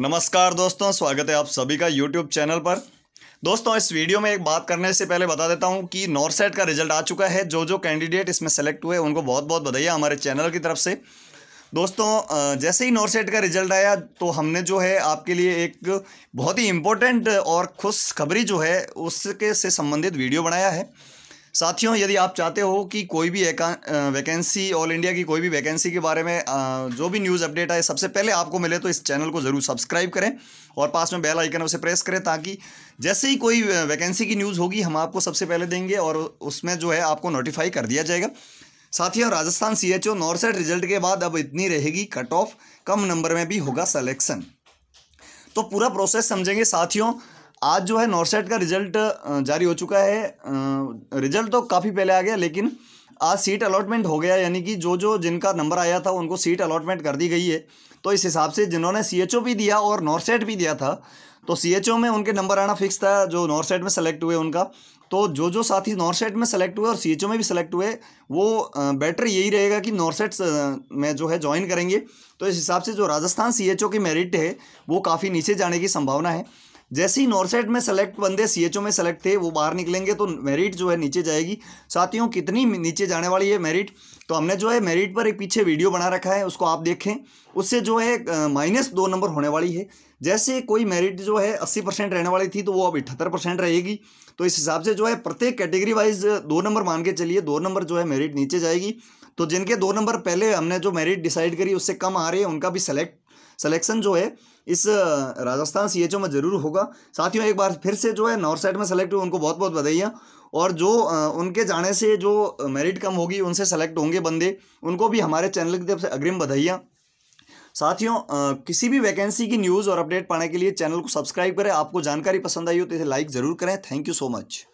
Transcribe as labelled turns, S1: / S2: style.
S1: नमस्कार दोस्तों स्वागत है आप सभी का यूट्यूब चैनल पर दोस्तों इस वीडियो में एक बात करने से पहले बता देता हूं कि नॉर्सेट का रिजल्ट आ चुका है जो जो कैंडिडेट इसमें सेलेक्ट हुए उनको बहुत बहुत बधाई हमारे चैनल की तरफ से दोस्तों जैसे ही नॉर्सेट का रिजल्ट आया तो हमने जो है आपके लिए एक बहुत ही इम्पोर्टेंट और खुशखबरी जो है उसके से संबंधित वीडियो बनाया है साथियों यदि आप चाहते हो कि कोई भी वैकेंसी ऑल इंडिया की कोई भी वैकेंसी के बारे में जो भी न्यूज़ अपडेट आए सबसे पहले आपको मिले तो इस चैनल को ज़रूर सब्सक्राइब करें और पास में बेल आइकन उसे प्रेस करें ताकि जैसे ही कोई वैकेंसी की न्यूज़ होगी हम आपको सबसे पहले देंगे और उसमें जो है आपको नोटिफाई कर दिया जाएगा साथियों Rajasthan C H O result के बाद अब इतनी रहेगी कट ऑफ कम नंबर में भी होगा सलेक्शन तो पूरा प्रोसेस समझेंगे साथियों आज जो है नॉर्सेट का रिजल्ट जारी हो चुका है रिजल्ट तो काफ़ी पहले आ गया लेकिन आज सीट अलॉटमेंट हो गया यानी कि जो जो जिनका नंबर आया था उनको सीट अलॉटमेंट कर दी गई है तो इस हिसाब से जिन्होंने सी एच ओ भी दिया और नॉर्सेट भी दिया था तो सी एच ओ में उनके नंबर आना फिक्स था जो नॉर्सेट में सेलेक्ट हुए उनका तो जो जो साथी सेट में सेलेक्ट हुए और सी एच ओ में भी सेलेक्ट हुए वो बेटर यही रहेगा कि सेट में जो है ज्वाइन करेंगे तो इस हिसाब से जो राजस्थान सी एच ओ की मेरिट है वो काफ़ी नीचे जाने की संभावना है जैसे ही नॉर्थ में सेलेक्ट बंदे ओ में सेलेक्ट थे वो बाहर निकलेंगे तो मेरिट जो है नीचे जाएगी साथियों कितनी नीचे जाने वाली है मेरिट तो हमने जो है मेरिट पर एक पीछे वीडियो बना रखा है उसको आप देखें उससे जो है माइनस दो नंबर होने वाली है जैसे कोई मेरिट जो है अस्सी परसेंट रहने वाली थी तो वो अब इठहत्तर परसेंट रहेगी तो इस हिसाब से जो है प्रत्येक कैटेगरी वाइज दो नंबर मान के चलिए दो नंबर जो है मेरिट नीचे जाएगी तो जिनके दो नंबर पहले हमने जो मेरिट डिसाइड करी उससे कम आ रही है उनका भी सेलेक्ट सिलेक्शन जो है इस राजस्थान सी में ज़रूर होगा साथियों एक बार फिर से जो है नॉर्थ साइड में सेलेक्ट हुए उनको बहुत बहुत बधाइयाँ और जो उनके जाने से जो मेरिट कम होगी उनसे सेलेक्ट होंगे बंदे उनको भी हमारे चैनल की तरफ से अग्रिम बधाइयाँ साथियों किसी भी वैकेंसी की न्यूज़ और अपडेट पाने के लिए चैनल को सब्सक्राइब करें आपको जानकारी पसंद आई हो तो इसे लाइक ज़रूर करें थैंक यू सो मच